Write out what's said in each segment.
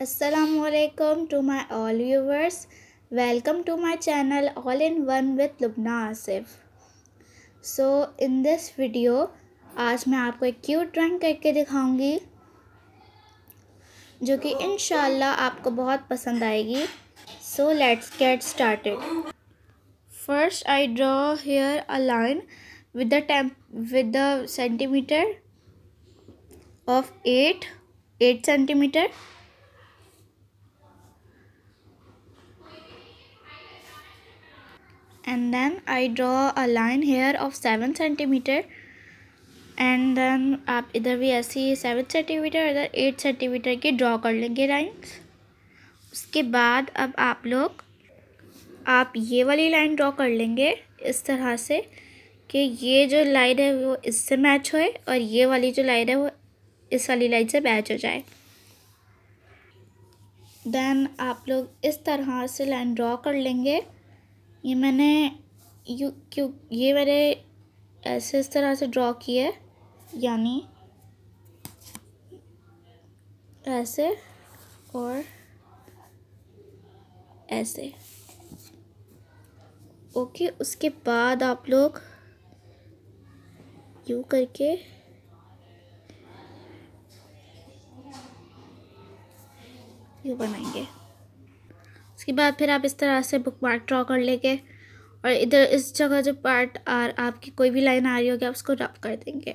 असलकम to my all yours welcome to my channel all in one with Lubna Asif so in this video आज मैं आपको एक cute drawing करके दिखाऊंगी जो कि इन आपको बहुत पसंद आएगी so let's get start first I draw here a line with the tame with the centimeter of eight eight centimeter and then I draw a line here of seven centimeter and then आप इधर भी ऐसी seven centimeter इधर eight centimeter की draw कर लेंगे lines उसके बाद अब आप लोग आप ये वाली लाइन ड्रॉ कर लेंगे इस तरह से कि ये जो लाइन है वो इससे मैच होए और ये वाली जो लाइन है वो इस वाली लाइन से मैच हो जाए देन आप लोग इस तरह से लाइन ड्रॉ कर लेंगे ये मैंने यू क्यों ये मैंने ऐसे इस तरह से ड्रॉ किया है यानी ऐसे और ऐसे ओके उसके बाद आप लोग यू करके यू बनाएंगे उसके बाद फिर आप इस तरह से बुक मार्क ड्रॉ कर लेंगे और इधर इस जगह जो पार्ट आर आपकी कोई भी लाइन आ रही होगी आप उसको रब कर देंगे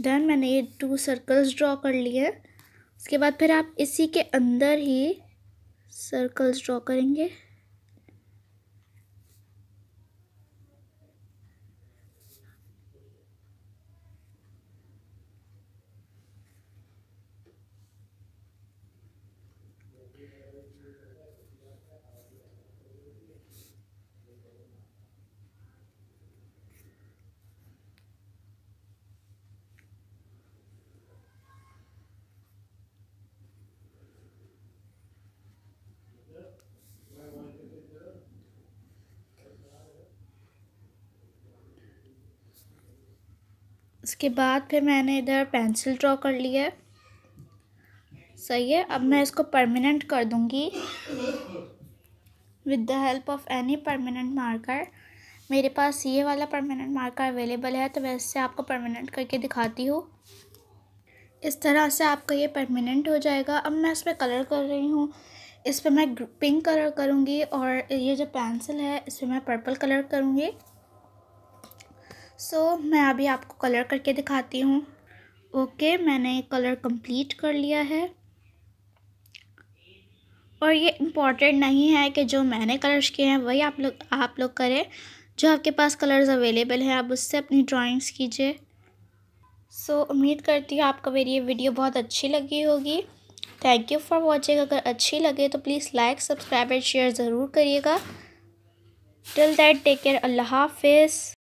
देन मैंने ये टू सर्कल्स ड्रॉ कर लिए उसके बाद फिर आप इसी के अंदर ही सर्कल्स ड्रॉ करेंगे उसके बाद फिर मैंने इधर पेंसिल ड्रॉ कर लिया है सही है अब मैं इसको परमानेंट कर दूँगी with the help of any permanent marker मेरे पास ये वाला परमानेंट मार्कर अवेलेबल है तो वैसे आपको परमानेंट करके दिखाती हूँ इस तरह से आपका ये परमानेंट हो जाएगा अब मैं इसमें कलर कर रही हूँ इस पर मैं पिंक कलर करूँगी और ये जो पेंसिल है इस पर मैं पर्पल कलर करूँगी सो so, मैं अभी आपको कलर करके दिखाती हूँ ओके okay, मैंने कलर कंप्लीट कर लिया है और ये इम्पॉर्टेंट नहीं है कि जो मैंने कलर्स किए हैं वही आप लोग आप लोग करें जो आपके पास कलर्स अवेलेबल हैं आप उससे अपनी ड्राइंग्स कीजिए सो so, उम्मीद करती हूँ आपको मेरी ये वीडियो बहुत अच्छी लगी होगी थैंक यू फॉर वॉचिंग अगर अच्छी लगे तो please like subscribe and share ज़रूर करिएगा टिल दैट टेक केयर अल्लाह हाफिज़